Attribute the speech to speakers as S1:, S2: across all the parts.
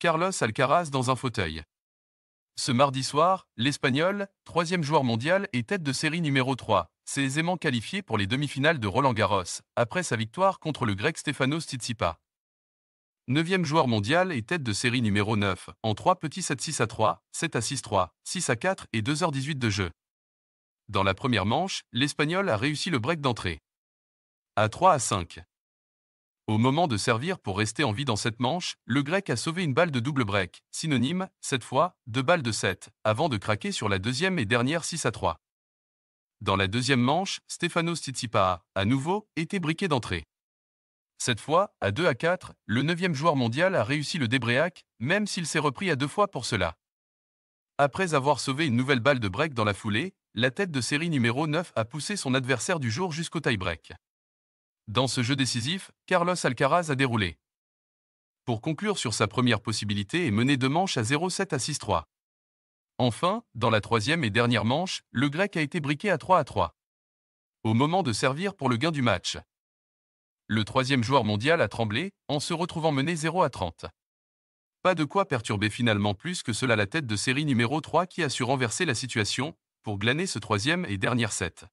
S1: Carlos Alcaraz dans un fauteuil. Ce mardi soir, l'Espagnol, troisième joueur mondial et tête de série numéro 3, s'est aisément qualifié pour les demi-finales de Roland Garros, après sa victoire contre le grec Stefanos Tsitsipas. Neuvième joueur mondial et tête de série numéro 9, en 3 petits 7-6 à 3, 7 à 6-3, 6 à 4 et 2h18 de jeu. Dans la première manche, l'Espagnol a réussi le break d'entrée. À 3 à 5. Au moment de servir pour rester en vie dans cette manche, le grec a sauvé une balle de double break, synonyme, cette fois, deux balles de 7, avant de craquer sur la deuxième et dernière 6 à 3. Dans la deuxième manche, Stefanos Tsitsipa a, à nouveau, été briqué d'entrée. Cette fois, à 2 à 4, le 9e joueur mondial a réussi le débréac, même s'il s'est repris à deux fois pour cela. Après avoir sauvé une nouvelle balle de break dans la foulée, la tête de série numéro 9 a poussé son adversaire du jour jusqu'au tie-break. Dans ce jeu décisif, Carlos Alcaraz a déroulé. Pour conclure sur sa première possibilité et mener deux manches à 0-7 à 6-3. Enfin, dans la troisième et dernière manche, le grec a été briqué à 3 3. Au moment de servir pour le gain du match. Le troisième joueur mondial a tremblé, en se retrouvant mené 0 30. Pas de quoi perturber finalement plus que cela la tête de série numéro 3 qui a su renverser la situation, pour glaner ce troisième et dernier set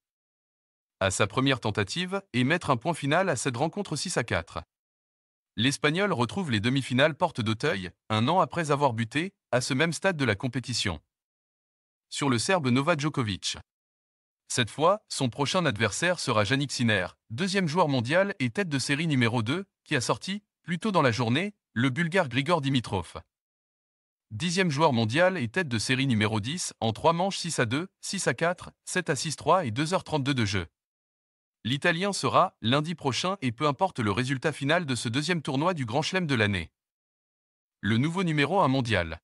S1: à sa première tentative et mettre un point final à cette rencontre 6 à 4. L'Espagnol retrouve les demi-finales porte d'Auteuil, un an après avoir buté, à ce même stade de la compétition. Sur le Serbe Novak Djokovic. Cette fois, son prochain adversaire sera Yannick Sinner, deuxième joueur mondial et tête de série numéro 2, qui a sorti, plus tôt dans la journée, le Bulgare Grigor Dimitrov. Dixième joueur mondial et tête de série numéro 10 en 3 manches 6 à 2, 6 à 4, 7 à 6 3 et 2h32 de jeu l'Italien sera, lundi prochain et peu importe le résultat final de ce deuxième tournoi du Grand Chelem de l'année. Le nouveau numéro 1 mondial.